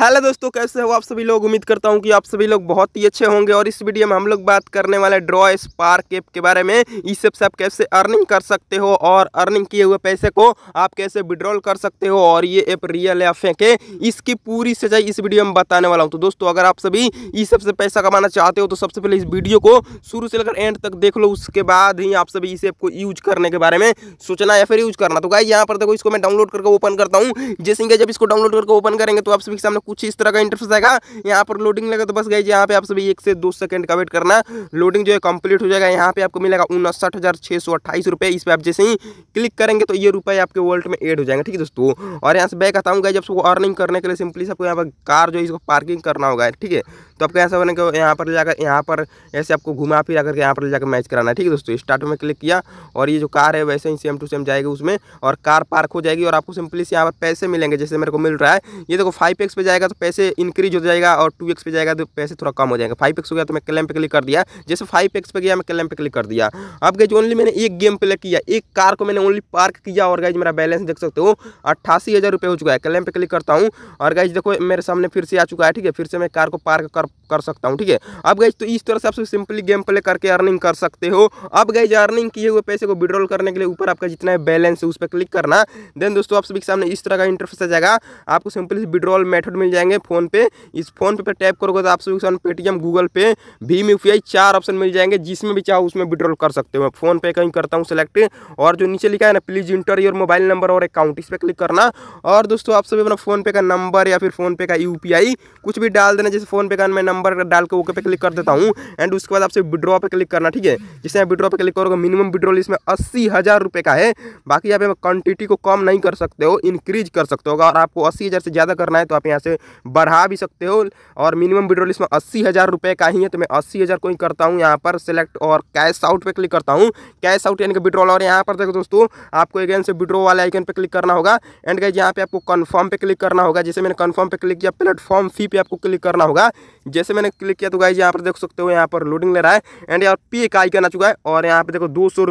hello दोस्तों कैसे हो आप सभी लोग उम्मीद करता हूं कि आप सभी लोग बहुत ही अच्छे होंगे और इस वीडियो में हम लोग बात करने वाले ड्रॉ स्पार्क ऐप के बारे में इस ऐप से आप कैसे अर्निंग कर सकते हो और अर्निंग किए हुए पैसे को आप कैसे विड्रॉल कर सकते हो और ये ऐप रियल या फेंक है इसकी पूरी सच्चाई इस वीडियो में बताने वाला हूँ तो दोस्तों अगर आप सभी इस ऐप से पैसा कमाना चाहते हो तो सबसे पहले इस वीडियो को शुरू से लेकर एंड तक देख लो उसके बाद ही आप सभी इस ऐप को यूज करने के बारे में सोचना या फिर यूज करना तो गाय यहाँ पर देखो इसको मैं डाउनलोड करके ओपन करता हूँ जैसे जब इसको डाउनलोड करके ओपन करेंगे तो आप सभी के सामने कुछ इस तरह का इंटरफेस आएगा यहाँ पर लोडिंग लगेगा तो बस गई यहाँ पे आप सभी एक से दो सेकंड का वेट करना लोडिंग जो है कंप्लीट हो जाएगा यहाँ पे आपको मिलेगा उनसठ हज़ार छः सौ अट्ठाईस रुपये इस पर आप जैसे ही क्लिक करेंगे तो ये रुपये आपके वॉल्ट में एड हो जाएंगे ठीक है दोस्तों और यहाँ से बैक आता हूँ जब सबको अर्निंग करने के लिए सिंपली सबको यहाँ पर कार जो है इसको पार्किंग करना होगा ठीक है तो आपको ऐसा होने यहाँ पर ले जाकर यहाँ पर ऐसे आपको घुमा फिरा करके यहाँ पर ले जाकर मैच कराना है ठीक है दोस्तों स्टार्ट में क्लिक किया और ये जो कार है वैसे ही सेम टू सेम जाएगी उसमें और कार पार्क हो जाएगी और आपको सिंपली से यहाँ पर पैसे मिलेंगे जैसे मेरे को मिल रहा है ये देखो फाइव एक्स पे जाएगा जाएगा तो पैसे इंक्रीज हो जाएगा और टू एक्स पे जाएगा तो पैसे थोड़ा कम हो जाएगा फाइव एक्स हो गया तो मैं क्लैम पे क्लिक कर दिया जैसे फाइव एक्स पे गया मैं क्लैम पे क्लिक कर दिया अब गए ओनली मैंने एक गेम प्ले किया एक कार को मैंने ओनली पार्क किया और गाइज मेरा बैलेंस देख सकते हो अट्ठासी हज़ार रुपये हो चुका है क्लैम पे क्लिक करता हूँ और गाइज देखो मेरे सामने फिर से आ चुका है ठीक है फिर से मैं कार को पार्क कर कर सकता हूँ ठीक है अब गाइज तो इस तरह से आप सिंपली गेम प्ले करके अर्निंग कर सकते हो अब गाइज अर्निंग किए हुए पैसे को विड्रॉल करने के लिए ऊपर आपका जितना है बैलेंस है उस पर क्लिक करना देन दोस्तों आप सभी के सामने इस तरह का इंटरफेस आ जाएगा आपको सिंपली विड्रॉल मेथड में मिल जाएंगे फोन पे इस फोन पे, पर टैप करोगे तो आप सभी पेटीएम गूगल पे भीम यू चार ऑप्शन मिल जाएंगे जिसमें भी चाहो उसमें विड्रॉल कर सकते हो फोन पे कहीं करता हूँ सेलेक्ट और जो नीचे लिखा है ना please enter your mobile number और अकाउंट इस पर क्लिक करना और दोस्तों आप सभी अपना फोनपे का नंबर या फिर फोनपे का यू कुछ भी डाल देना जैसे फोनपे का मैं नंबर डाल के ओके पे क्लिक कर देता हूँ एंड उसके बाद आपसे विड्रॉ पे क्लिक करना ठीक है जिससे आप विड्रॉ पे क्लिक करोगे मिनिमम विड्रॉल इसमें अस्सी हज़ार रुपये का है बाकी आप क्वांटिटी को कम नहीं कर सकते हो इंक्रीज कर सकते हो अगर आपको अस्सी हज़ार से ज़्यादा करना है तो आप यहाँ से बढ़ा भी सकते हो और मिनिमम विड्रोल इसमें अस्सी हज़ार रुपये का ही है तो मैं अस्सी हज़ार को ही करता हूँ यहाँ पर सेलेक्ट और कैश आउट पर क्लिक करता हूँ कैश आउट यानी कि विड्रॉल और यहाँ पर देखो दोस्तों आपको अगेन से विड्रॉ वाले आइकन पर क्लिक करना होगा एंड गाइज यहाँ पे आपको कन्फर्म पे क्लिक करना होगा जैसे मैंने कन्फर्म पे क्लिक किया प्लेटफॉर्म फी पे आपको क्लिक करना होगा जैसे मैंने क्लिक किया तो गाइज यहाँ पर देख सकते हो यहाँ पर लोडिंग ले रहा है एंड यहाँ पे एक आइकन आ चुका है और यहाँ पर देखो दो सौ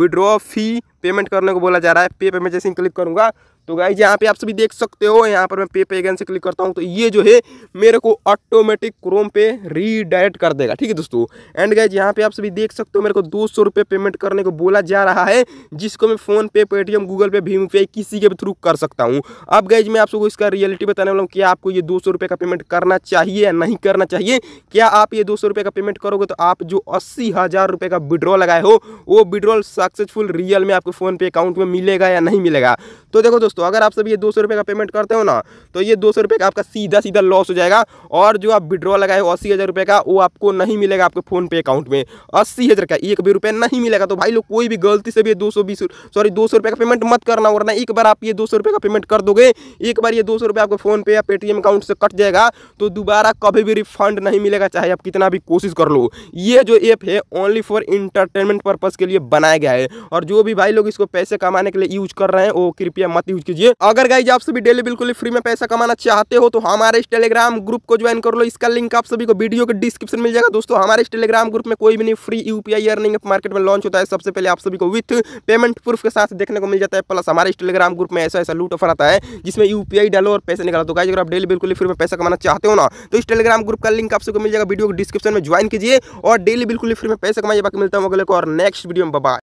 विड्रॉ फी पेमेंट करने को बोला जा रहा है पे पे मैं जैसे ही क्लिक करूँगा तो गाइज यहाँ पे आप सभी देख सकते हो यहाँ पर मैं पे पे अगेन से क्लिक करता हूँ तो ये जो है मेरे को ऑटोमेटिक क्रोम पे रीडायरेक्ट कर देगा ठीक है दोस्तों एंड गाइज यहाँ पे आप सभी देख सकते हो मेरे को दो सौ रुपये पेमेंट करने को बोला जा रहा है जिसको मैं फोन पे पेटीएम गूगल पे भीम पे किसी के भी थ्रू कर सकता हूँ अब गाइज मैं आप सबको इसका रियलिटी बताने वाला हूँ कि आपको ये दो सौ का पेमेंट करना चाहिए या नहीं करना चाहिए क्या आप ये दो सौ का पेमेंट करोगे तो आप जो अस्सी हज़ार का विड्रॉ लगाए हो वो विड्रॉल सक्सेसफुल रियल में आपको फ़ोन पे अकाउंट में मिलेगा या नहीं मिलेगा तो देखो दोस्तों अगर आप सभी ये दो सौ का पेमेंट करते हो ना तो ये दो सौ का आपका सीधा सीधा लॉस हो जाएगा और जो आप विड्रॉ लगाए हो अस्सी हज़ार का वो आपको नहीं मिलेगा आपके फ़ोन पे अकाउंट में अस्सी हज़ार का एक भी रुपये नहीं मिलेगा तो भाई लोग कोई भी गलती से भी दो सौ बीस सॉरी दो का पेमेंट मत करना वरना एक बार आप ये दो सौ का पेमेंट कर दोगे एक बार ये दो सौ आपके फ़ोन पे या पेटीएम अकाउंट से कट जाएगा तो दोबारा कभी भी रिफंड नहीं मिलेगा चाहे आप कितना भी कोशिश कर लो ये जो ऐप है ओनली फॉर इंटरटेनमेंट पर्पज़ के लिए बनाया गया है और जो भी भाई लोग लोग इसको पैसे कमाने के लिए यूज कर रहे हैं वो कृपया मत यूज कीजिए अगर गाइज आप सभी डेली बिल्कुल फ्री में पैसा कमाना चाहते हो तो हमारे इस टेलीग्राम ग्रुप को ज्वाइन कर लो इसका लिंक आप सभी को वीडियो के डिस्क्रिप्शन मिल जाएगा दोस्तों हमारे इस टेलीग्राम ग्रुप में कोई भी नहीं फ्री यूपीआई अर्निंग मार्केट में लॉन्च होता है सबसे पहले आप सभी को विथ पेमेंट प्रूफ के साथ देखने को मिल जाता है प्लस हमारे इस टेलीग्राम ग्रुप में ऐसा ऐसा लूट ऑफर आता है जिसमें यूपीआई डालो और पैसे निकालो तो गाइज अगर आप डेली बिल्कुल फ्री में पैसा कमाना चाहते हो ना तो इस टेलीग्राम ग्रुप का लिंक आप सबको मिल जाएगा वीडियो को डिस्क्रिप्शन में ज्वाइन कीजिए और डेली बिल्कुल फ्री में पैसा कमाइए बाकी मिलता हूँ अगले को और नेक्स्ट वीडियो में बाय